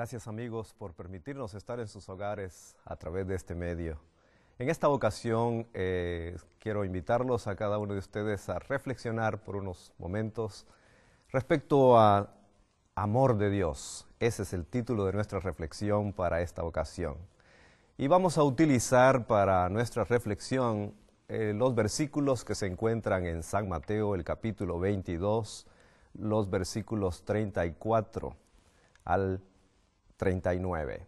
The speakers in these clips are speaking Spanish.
Gracias amigos por permitirnos estar en sus hogares a través de este medio. En esta ocasión eh, quiero invitarlos a cada uno de ustedes a reflexionar por unos momentos respecto a Amor de Dios. Ese es el título de nuestra reflexión para esta ocasión. Y vamos a utilizar para nuestra reflexión eh, los versículos que se encuentran en San Mateo, el capítulo 22, los versículos 34 al 39.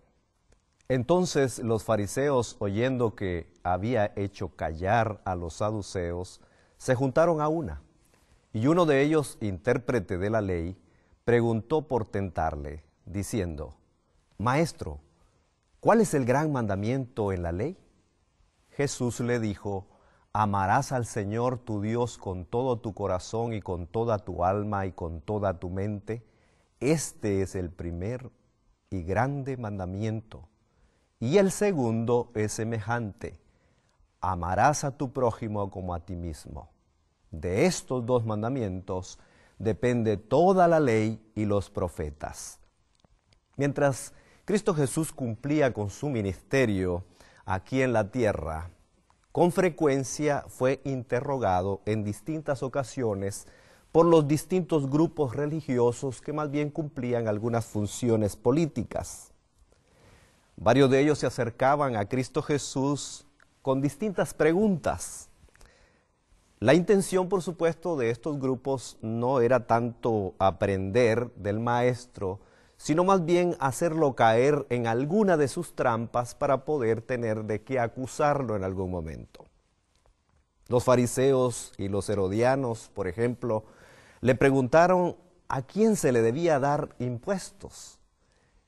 Entonces los fariseos, oyendo que había hecho callar a los saduceos, se juntaron a una. Y uno de ellos, intérprete de la ley, preguntó por tentarle, diciendo, Maestro, ¿cuál es el gran mandamiento en la ley? Jesús le dijo, Amarás al Señor tu Dios con todo tu corazón y con toda tu alma y con toda tu mente. Este es el primer y grande mandamiento. Y el segundo es semejante, amarás a tu prójimo como a ti mismo. De estos dos mandamientos depende toda la ley y los profetas. Mientras Cristo Jesús cumplía con su ministerio aquí en la tierra, con frecuencia fue interrogado en distintas ocasiones por los distintos grupos religiosos que más bien cumplían algunas funciones políticas. Varios de ellos se acercaban a Cristo Jesús con distintas preguntas. La intención, por supuesto, de estos grupos no era tanto aprender del maestro, sino más bien hacerlo caer en alguna de sus trampas para poder tener de qué acusarlo en algún momento. Los fariseos y los herodianos, por ejemplo, le preguntaron a quién se le debía dar impuestos.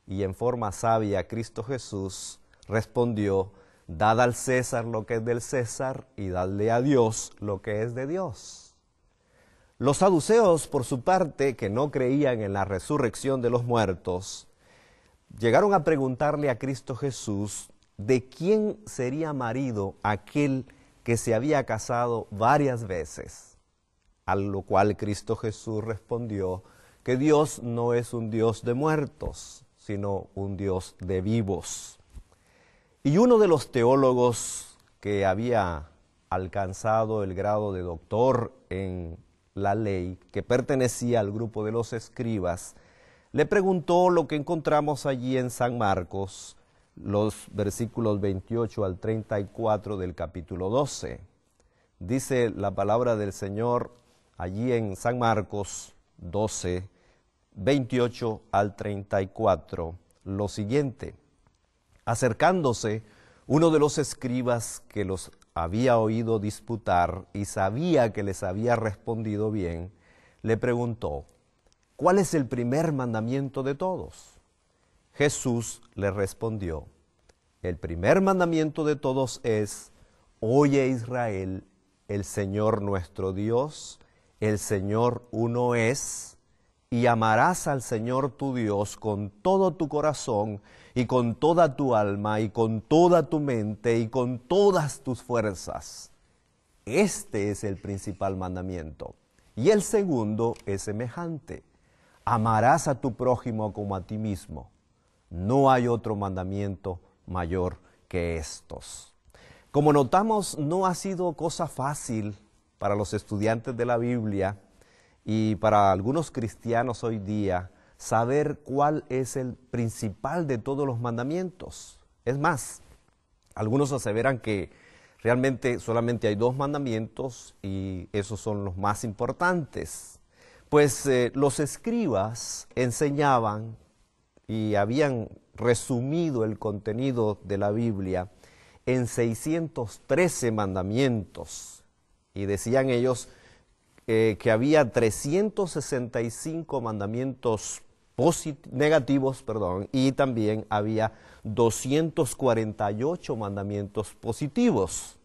Y en forma sabia Cristo Jesús respondió, dad al César lo que es del César y dadle a Dios lo que es de Dios. Los saduceos, por su parte, que no creían en la resurrección de los muertos, llegaron a preguntarle a Cristo Jesús de quién sería marido aquel que se había casado varias veces a lo cual Cristo Jesús respondió que Dios no es un Dios de muertos, sino un Dios de vivos. Y uno de los teólogos que había alcanzado el grado de doctor en la ley, que pertenecía al grupo de los escribas, le preguntó lo que encontramos allí en San Marcos, los versículos 28 al 34 del capítulo 12. Dice la palabra del Señor, allí en San Marcos 12, 28 al 34, lo siguiente. Acercándose, uno de los escribas que los había oído disputar y sabía que les había respondido bien, le preguntó, ¿cuál es el primer mandamiento de todos? Jesús le respondió, el primer mandamiento de todos es, oye Israel, el Señor nuestro Dios, el Señor uno es, y amarás al Señor tu Dios con todo tu corazón y con toda tu alma y con toda tu mente y con todas tus fuerzas. Este es el principal mandamiento. Y el segundo es semejante. Amarás a tu prójimo como a ti mismo. No hay otro mandamiento mayor que estos. Como notamos, no ha sido cosa fácil para los estudiantes de la Biblia y para algunos cristianos hoy día saber cuál es el principal de todos los mandamientos. Es más, algunos aseveran que realmente solamente hay dos mandamientos y esos son los más importantes. Pues eh, los escribas enseñaban y habían resumido el contenido de la Biblia en 613 mandamientos. Y decían ellos eh, que había 365 mandamientos negativos perdón, y también había 248 mandamientos positivos.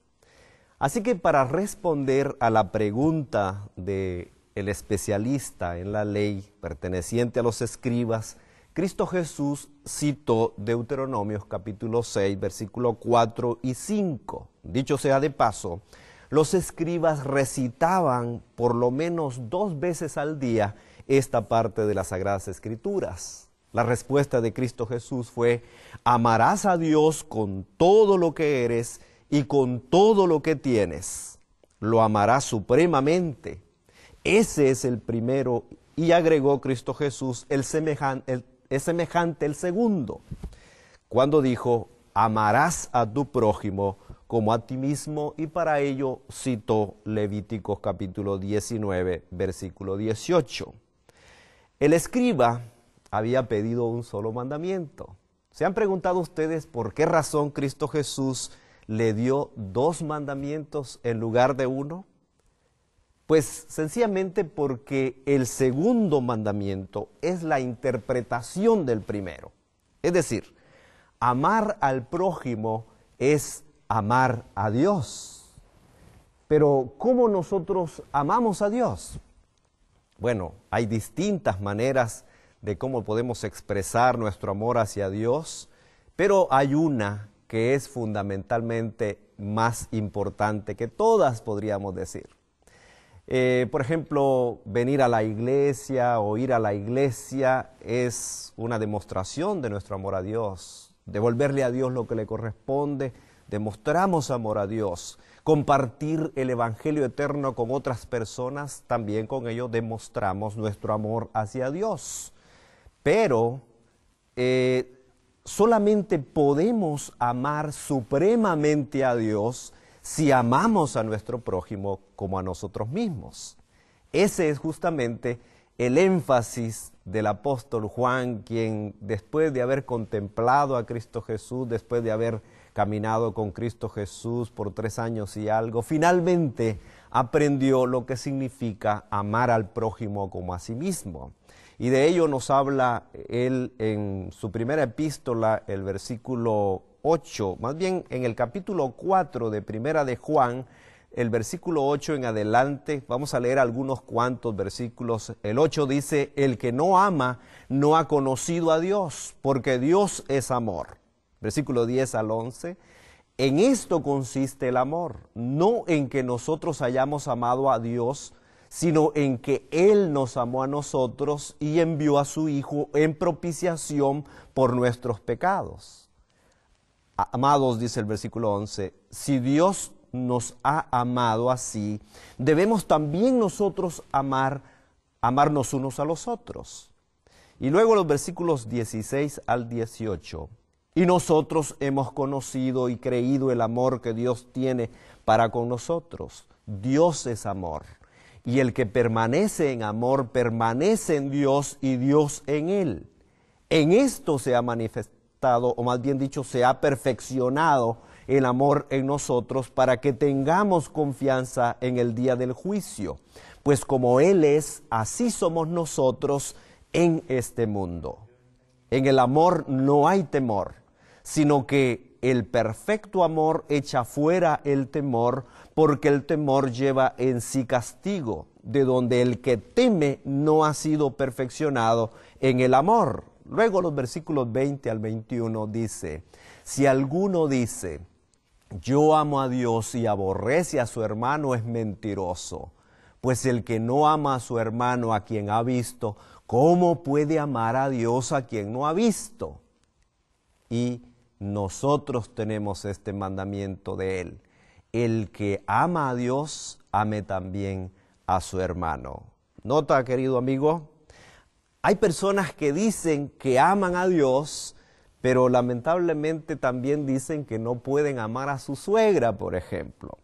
Así que para responder a la pregunta del especialista en la ley perteneciente a los escribas, Cristo Jesús citó Deuteronomios capítulo 6, versículo 4 y 5. Dicho sea de paso, los escribas recitaban por lo menos dos veces al día esta parte de las Sagradas Escrituras. La respuesta de Cristo Jesús fue, amarás a Dios con todo lo que eres y con todo lo que tienes. Lo amarás supremamente. Ese es el primero. Y agregó Cristo Jesús, el semejante el segundo, cuando dijo, amarás a tu prójimo como a ti mismo, y para ello citó Levíticos capítulo 19, versículo 18. El escriba había pedido un solo mandamiento. ¿Se han preguntado ustedes por qué razón Cristo Jesús le dio dos mandamientos en lugar de uno? Pues sencillamente porque el segundo mandamiento es la interpretación del primero. Es decir, amar al prójimo es amar a Dios. Pero ¿cómo nosotros amamos a Dios? Bueno, hay distintas maneras de cómo podemos expresar nuestro amor hacia Dios, pero hay una que es fundamentalmente más importante que todas, podríamos decir. Eh, por ejemplo, venir a la iglesia o ir a la iglesia es una demostración de nuestro amor a Dios, devolverle a Dios lo que le corresponde demostramos amor a Dios, compartir el Evangelio eterno con otras personas, también con ello demostramos nuestro amor hacia Dios. Pero eh, solamente podemos amar supremamente a Dios si amamos a nuestro prójimo como a nosotros mismos. Ese es justamente el énfasis del apóstol Juan, quien después de haber contemplado a Cristo Jesús, después de haber caminado con Cristo Jesús por tres años y algo, finalmente aprendió lo que significa amar al prójimo como a sí mismo. Y de ello nos habla él en su primera epístola, el versículo 8, más bien en el capítulo 4 de Primera de Juan, el versículo 8 en adelante, vamos a leer algunos cuantos versículos. El 8 dice, el que no ama no ha conocido a Dios, porque Dios es amor. Versículo 10 al 11. En esto consiste el amor, no en que nosotros hayamos amado a Dios, sino en que Él nos amó a nosotros y envió a su Hijo en propiciación por nuestros pecados. Amados, dice el versículo 11, si Dios nos ha amado así, debemos también nosotros amar, amarnos unos a los otros. Y luego los versículos 16 al 18 y nosotros hemos conocido y creído el amor que Dios tiene para con nosotros. Dios es amor. Y el que permanece en amor, permanece en Dios y Dios en él. En esto se ha manifestado, o más bien dicho, se ha perfeccionado el amor en nosotros para que tengamos confianza en el día del juicio. Pues como Él es, así somos nosotros en este mundo. En el amor no hay temor, sino que el perfecto amor echa fuera el temor, porque el temor lleva en sí castigo, de donde el que teme no ha sido perfeccionado en el amor. Luego los versículos 20 al 21 dice, si alguno dice, yo amo a Dios y aborrece a su hermano es mentiroso, pues el que no ama a su hermano a quien ha visto, ¿cómo puede amar a Dios a quien no ha visto? Y nosotros tenemos este mandamiento de Él. El que ama a Dios, ame también a su hermano. Nota, querido amigo, hay personas que dicen que aman a Dios, pero lamentablemente también dicen que no pueden amar a su suegra, por ejemplo.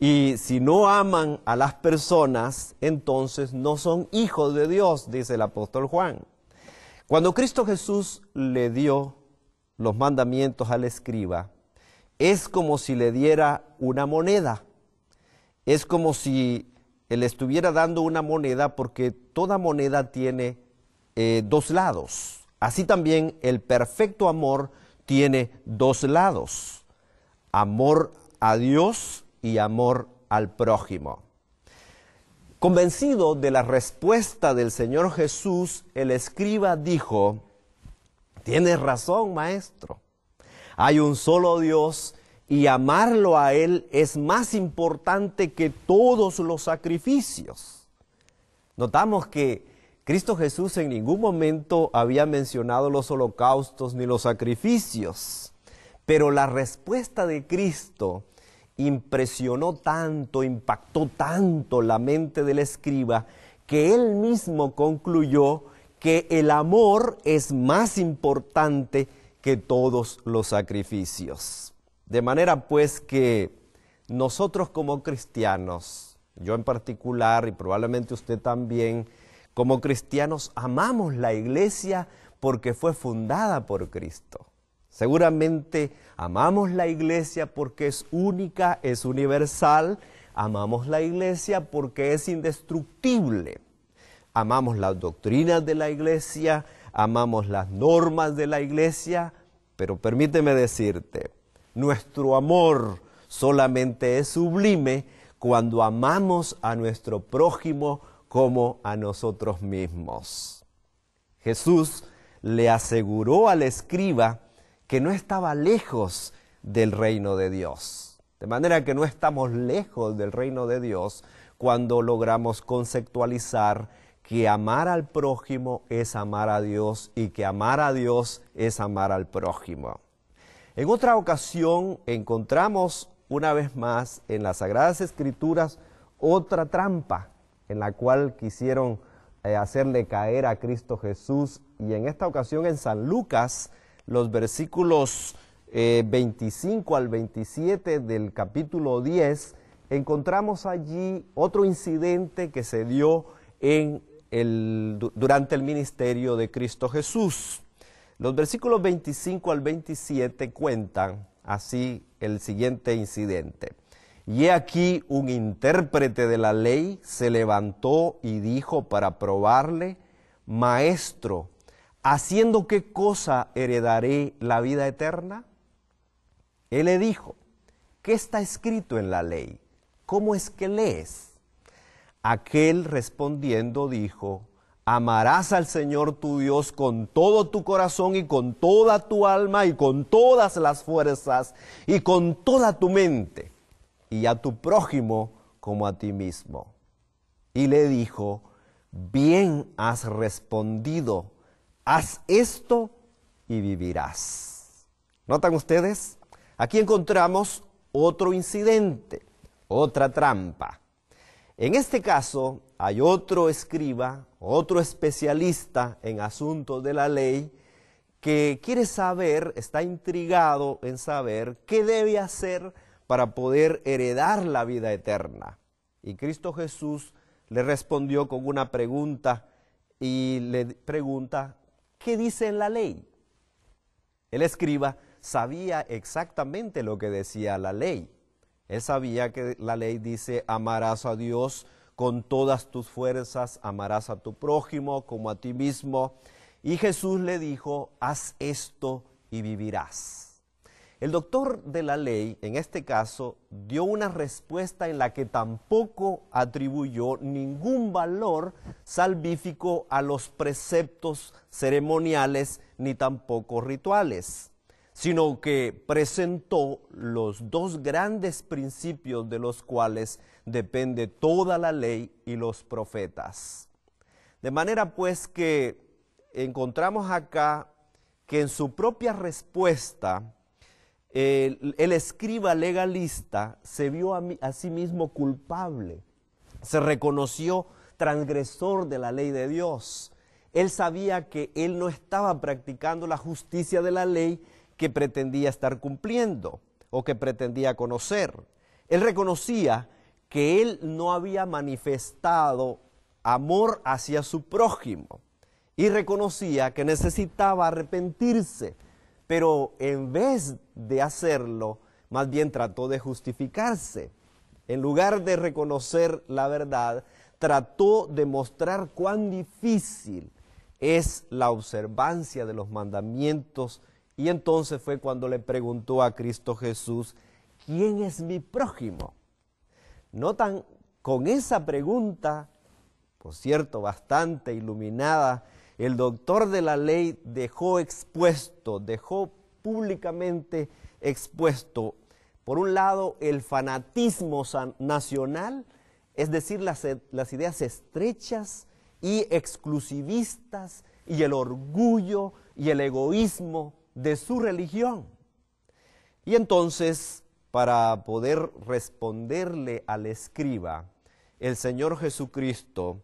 Y si no aman a las personas, entonces no son hijos de Dios, dice el apóstol Juan. Cuando Cristo Jesús le dio los mandamientos al escriba, es como si le diera una moneda. Es como si él estuviera dando una moneda porque toda moneda tiene eh, dos lados. Así también el perfecto amor tiene dos lados. Amor a Dios y amor al prójimo. Convencido de la respuesta del Señor Jesús, el escriba dijo, Tienes razón, maestro. Hay un solo Dios y amarlo a Él es más importante que todos los sacrificios. Notamos que Cristo Jesús en ningún momento había mencionado los holocaustos ni los sacrificios, pero la respuesta de Cristo impresionó tanto, impactó tanto la mente del escriba, que él mismo concluyó que el amor es más importante que todos los sacrificios. De manera pues que nosotros como cristianos, yo en particular y probablemente usted también, como cristianos amamos la iglesia porque fue fundada por Cristo. Seguramente amamos la iglesia porque es única, es universal, amamos la iglesia porque es indestructible amamos las doctrinas de la iglesia, amamos las normas de la iglesia, pero permíteme decirte, nuestro amor solamente es sublime cuando amamos a nuestro prójimo como a nosotros mismos. Jesús le aseguró al escriba que no estaba lejos del reino de Dios. De manera que no estamos lejos del reino de Dios cuando logramos conceptualizar que amar al prójimo es amar a Dios y que amar a Dios es amar al prójimo. En otra ocasión encontramos una vez más en las Sagradas Escrituras otra trampa en la cual quisieron eh, hacerle caer a Cristo Jesús y en esta ocasión en San Lucas los versículos 25 eh, al 27 del capítulo 10 encontramos allí otro incidente que se dio en durante el ministerio de Cristo Jesús. Los versículos 25 al 27 cuentan así el siguiente incidente. Y he aquí un intérprete de la ley se levantó y dijo para probarle, Maestro, ¿haciendo qué cosa heredaré la vida eterna? Él le dijo, ¿qué está escrito en la ley? ¿Cómo es que lees? Aquel respondiendo dijo, amarás al Señor tu Dios con todo tu corazón y con toda tu alma y con todas las fuerzas y con toda tu mente y a tu prójimo como a ti mismo. Y le dijo, bien has respondido, haz esto y vivirás. ¿Notan ustedes? Aquí encontramos otro incidente, otra trampa. En este caso, hay otro escriba, otro especialista en asuntos de la ley, que quiere saber, está intrigado en saber qué debe hacer para poder heredar la vida eterna. Y Cristo Jesús le respondió con una pregunta y le pregunta, ¿qué dice la ley? El escriba sabía exactamente lo que decía la ley. Él sabía que la ley dice, amarás a Dios con todas tus fuerzas, amarás a tu prójimo como a ti mismo. Y Jesús le dijo, haz esto y vivirás. El doctor de la ley, en este caso, dio una respuesta en la que tampoco atribuyó ningún valor salvífico a los preceptos ceremoniales ni tampoco rituales sino que presentó los dos grandes principios de los cuales depende toda la ley y los profetas. De manera pues que encontramos acá que en su propia respuesta, el, escriba legalista se vio a, sí mismo culpable, se reconoció transgresor de la ley de Dios. Él sabía que él no estaba practicando la justicia de la ley, que pretendía estar cumpliendo o que pretendía conocer. Él reconocía que él no había manifestado amor hacia su prójimo y reconocía que necesitaba arrepentirse, pero en vez de hacerlo, más bien trató de justificarse. En lugar de reconocer la verdad, trató de mostrar cuán difícil es la observancia de los mandamientos y entonces fue cuando le preguntó a Cristo Jesús, ¿quién es mi prójimo? Notan con esa pregunta, por cierto, bastante iluminada, el doctor de la ley dejó expuesto, dejó públicamente expuesto, por un lado, el fanatismo nacional, es decir, las, e-, las ideas estrechas y exclusivistas y el orgullo y el egoísmo de su religión. Y entonces, para poder responderle al escriba, el Señor Jesucristo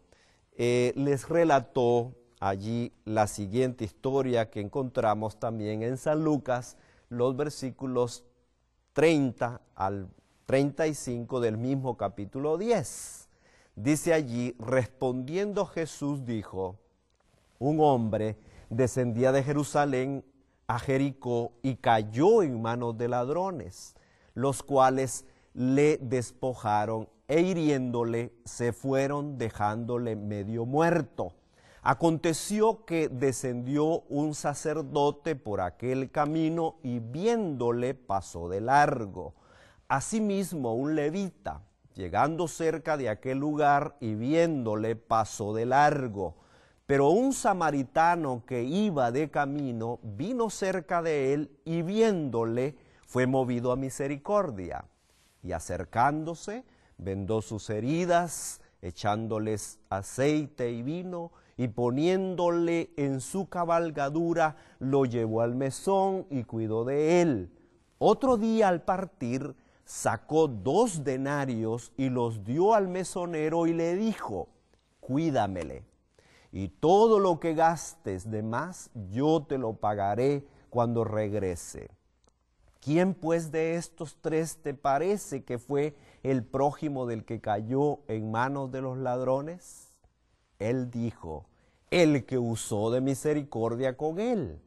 eh, les relató allí la siguiente historia que encontramos también en San Lucas, los versículos 30 al 35 del mismo capítulo 10. Dice allí, respondiendo Jesús dijo, un hombre descendía de Jerusalén a Jericó y cayó en manos de ladrones, los cuales le despojaron e hiriéndole se fueron dejándole medio muerto. Aconteció que descendió un sacerdote por aquel camino y viéndole pasó de largo. Asimismo un levita, llegando cerca de aquel lugar y viéndole pasó de largo. Pero un samaritano que iba de camino vino cerca de él y viéndole fue movido a misericordia. Y acercándose, vendó sus heridas, echándoles aceite y vino, y poniéndole en su cabalgadura, lo llevó al mesón y cuidó de él. Otro día al partir, sacó dos denarios y los dio al mesonero y le dijo, cuídamele y todo lo que gastes de más yo te lo pagaré cuando regrese. ¿Quién pues de estos tres te parece que fue el prójimo del que cayó en manos de los ladrones? Él dijo, el que usó de misericordia con él.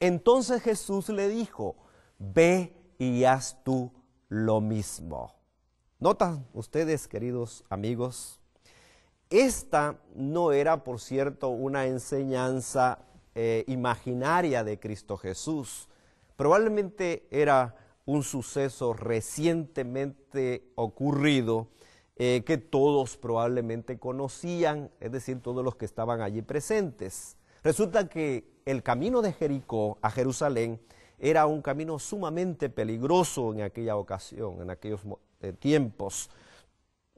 Entonces Jesús le dijo, ve y haz tú lo mismo. Notan ustedes, queridos amigos, esta no era, por cierto, una enseñanza eh, imaginaria de Cristo Jesús. Probablemente era un suceso recientemente ocurrido eh, que todos probablemente conocían, es decir, todos los que estaban allí presentes. Resulta que el camino de Jericó a Jerusalén era un camino sumamente peligroso en aquella ocasión, en aquellos eh, tiempos.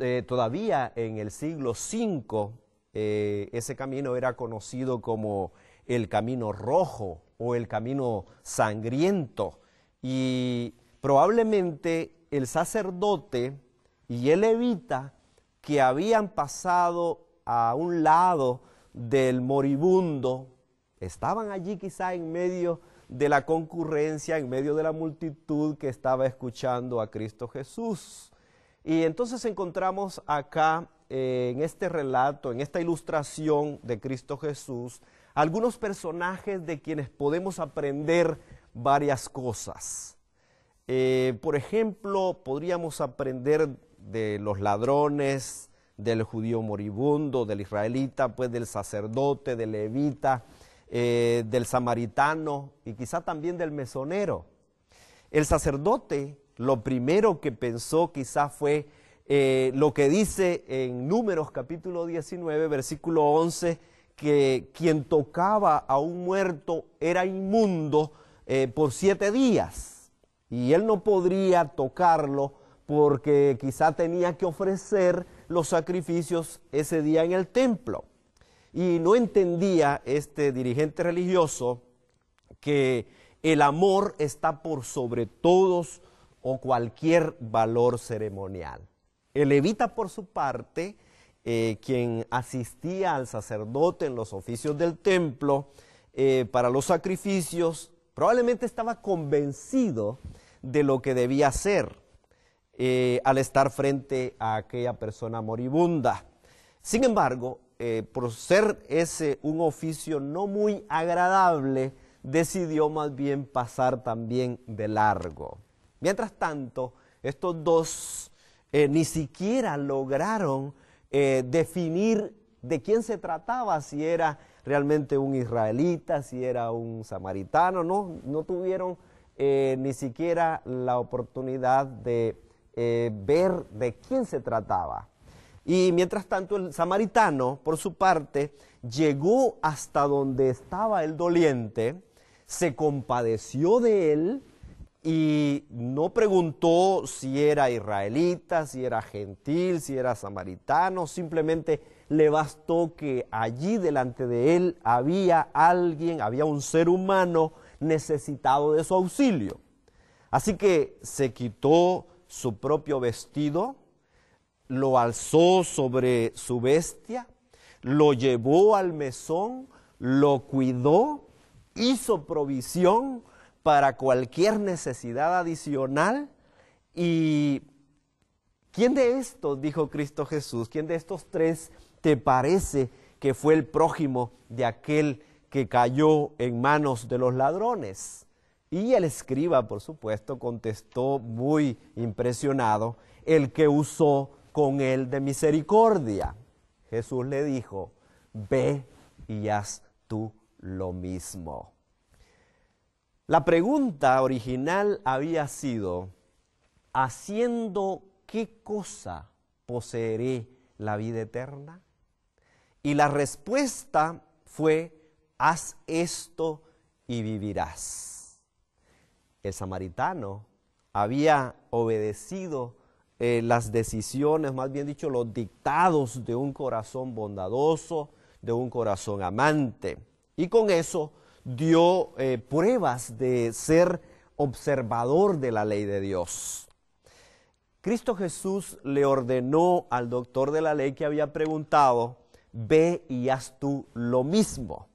Eh, todavía en el siglo V eh, ese camino era conocido como el camino rojo o el camino sangriento. Y probablemente el sacerdote y el levita que habían pasado a un lado del moribundo, estaban allí quizá en medio de la concurrencia, en medio de la multitud que estaba escuchando a Cristo Jesús. Y entonces encontramos acá eh, en este relato, en esta ilustración de Cristo Jesús, algunos personajes de quienes podemos aprender varias cosas. Eh, por ejemplo, podríamos aprender de los ladrones, del judío moribundo, del israelita, pues del sacerdote, del levita, eh, del samaritano y quizá también del mesonero. El sacerdote lo primero que pensó quizá fue eh, lo que dice en Números capítulo 19, versículo 11, que quien tocaba a un muerto era inmundo eh, por siete días y él no podría tocarlo porque quizá tenía que ofrecer los sacrificios ese día en el templo. Y no entendía este dirigente religioso que el amor está por sobre todos o cualquier valor ceremonial. El levita, por su parte, eh, quien asistía al sacerdote en los oficios del templo eh, para los sacrificios, probablemente estaba convencido de lo que debía hacer eh, al estar frente a aquella persona moribunda. Sin embargo, por ser ese un oficio no muy agradable, decidió más bien pasar también de largo. Mientras tanto, estos dos eh, ni siquiera lograron eh, definir de quién se trataba, si era realmente un israelita, si era un samaritano, no, no tuvieron eh, ni siquiera la oportunidad de ver de quién se trataba. Y mientras tanto el samaritano, por su parte, llegó hasta donde estaba el doliente, se compadeció de él, y no preguntó si era israelita, si era gentil, si era samaritano, simplemente le bastó que allí delante de él había alguien, había un ser humano necesitado de su auxilio. Así que se quitó su propio vestido, lo alzó sobre su bestia, lo llevó al mesón, lo cuidó, hizo provisión, para cualquier necesidad adicional. ¿Y quién de estos, dijo Cristo Jesús, quién de estos tres te parece que fue el prójimo de aquel que cayó en manos de los ladrones? Y el escriba, por supuesto, contestó muy impresionado, el que usó con él de misericordia. Jesús le dijo, ve y haz tú lo mismo. La pregunta original había sido, ¿haciendo qué cosa poseeré la vida eterna? Y la respuesta fue, haz esto y vivirás. El samaritano había obedecido eh, las decisiones, más bien dicho, los dictados de un corazón bondadoso, de un corazón amante. Y con eso dio eh, pruebas de ser observador de la ley de Dios. Cristo Jesús le ordenó al doctor de la ley que había preguntado, ve y haz tú lo mismo.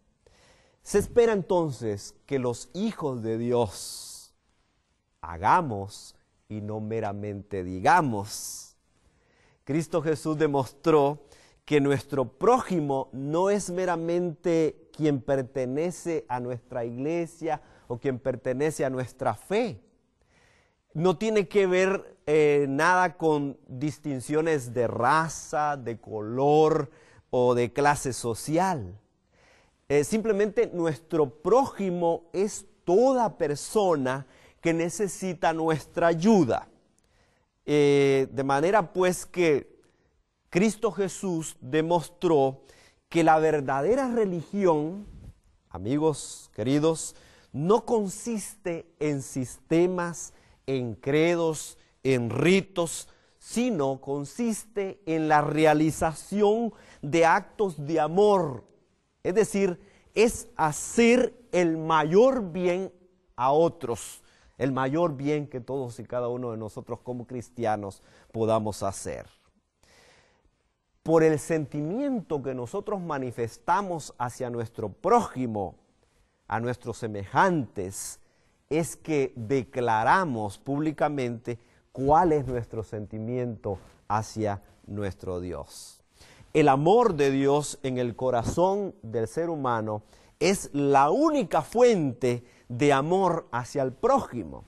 Se espera entonces que los hijos de Dios hagamos y no meramente digamos. Cristo Jesús demostró que nuestro prójimo no es meramente quien pertenece a nuestra iglesia o quien pertenece a nuestra fe. No tiene que ver eh, nada con distinciones de raza, de color o de clase social. Eh, simplemente nuestro prójimo es toda persona que necesita nuestra ayuda. Eh, de manera pues que Cristo Jesús demostró que la verdadera religión, amigos queridos, no consiste en sistemas, en credos, en ritos, sino consiste en la realización de actos de amor. Es decir, es hacer el mayor bien a otros, el mayor bien que todos y cada uno de nosotros como cristianos podamos hacer por el sentimiento que nosotros manifestamos hacia nuestro prójimo, a nuestros semejantes, es que declaramos públicamente cuál es nuestro sentimiento hacia nuestro Dios. El amor de Dios en el corazón del ser humano es la única fuente de amor hacia el prójimo.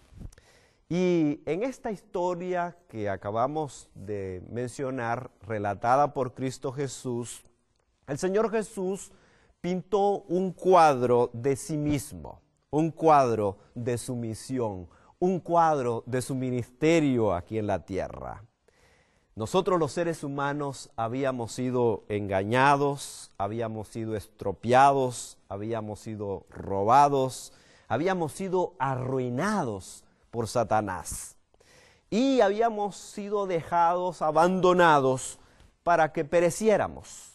Y en esta historia que acabamos de mencionar, relatada por Cristo Jesús, el Señor Jesús pintó un cuadro de sí mismo, un cuadro de su misión, un cuadro de su ministerio aquí en la tierra. Nosotros los seres humanos habíamos sido engañados, habíamos sido estropeados, habíamos sido robados, habíamos sido arruinados por Satanás. Y habíamos sido dejados, abandonados, para que pereciéramos.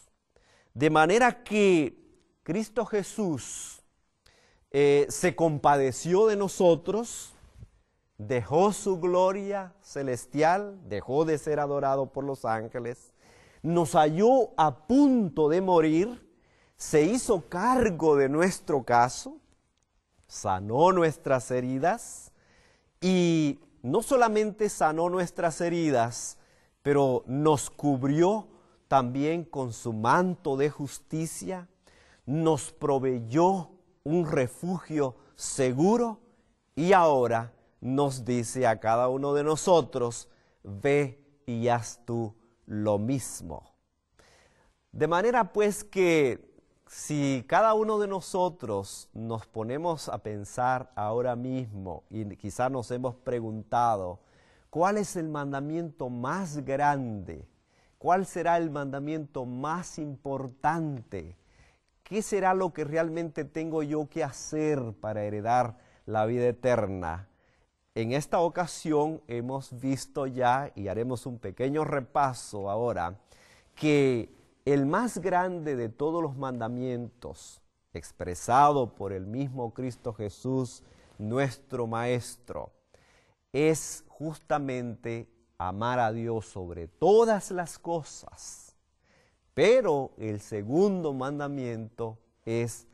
De manera que Cristo Jesús eh, se compadeció de nosotros, dejó su gloria celestial, dejó de ser adorado por los ángeles, nos halló a punto de morir, se hizo cargo de nuestro caso, sanó nuestras heridas, y no solamente sanó nuestras heridas, pero nos cubrió también con su manto de justicia, nos proveyó un refugio seguro y ahora nos dice a cada uno de nosotros, ve y haz tú lo mismo. De manera pues que si cada uno de nosotros nos ponemos a pensar ahora mismo y quizás nos hemos preguntado, ¿cuál es el mandamiento más grande? ¿Cuál será el mandamiento más importante? ¿Qué será lo que realmente tengo yo que hacer para heredar la vida eterna? En esta ocasión hemos visto ya, y haremos un pequeño repaso ahora, que el más grande de todos los mandamientos, expresado por el mismo Cristo Jesús, nuestro Maestro, es justamente amar a Dios sobre todas las cosas. Pero el segundo mandamiento es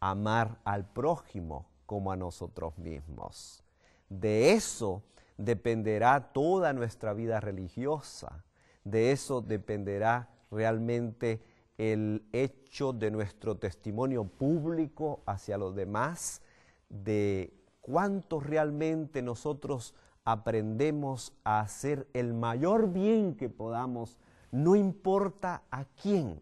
amar al prójimo como a nosotros mismos. De eso dependerá toda nuestra vida religiosa, de eso dependerá realmente el hecho de nuestro testimonio público hacia los demás, de cuánto realmente nosotros aprendemos a hacer el mayor bien que podamos, no importa a quién.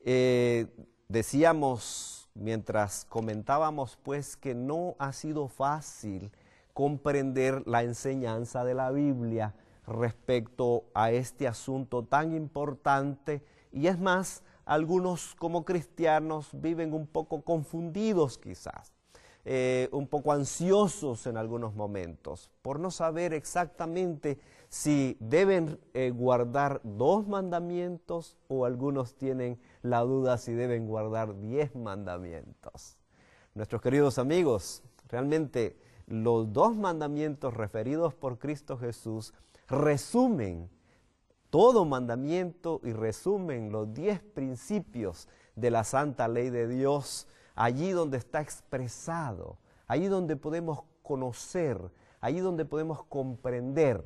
Eh, decíamos mientras comentábamos pues que no ha sido fácil comprender la enseñanza de la Biblia respecto a este asunto tan importante y es más, algunos como cristianos viven un poco confundidos quizás, eh, un poco ansiosos en algunos momentos, por no saber exactamente si deben eh, guardar dos mandamientos o algunos tienen la duda si deben guardar diez mandamientos. Nuestros queridos amigos, realmente los dos mandamientos referidos por Cristo Jesús resumen todo mandamiento y resumen los diez principios de la santa ley de Dios, allí donde está expresado, allí donde podemos conocer, allí donde podemos comprender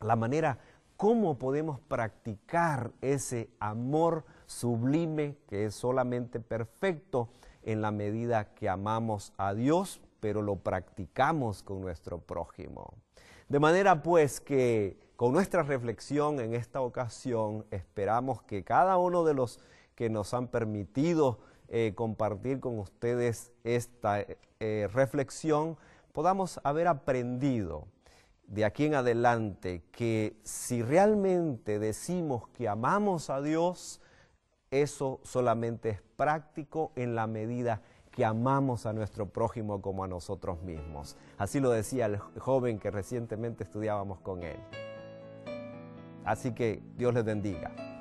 la manera cómo podemos practicar ese amor sublime que es solamente perfecto en la medida que amamos a Dios, pero lo practicamos con nuestro prójimo. De manera pues que con nuestra reflexión en esta ocasión esperamos que cada uno de los que nos han permitido eh, compartir con ustedes esta eh, reflexión podamos haber aprendido de aquí en adelante que si realmente decimos que amamos a Dios, eso solamente es práctico en la medida que amamos a nuestro prójimo como a nosotros mismos. Así lo decía el joven que recientemente estudiábamos con él. Así que Dios les bendiga.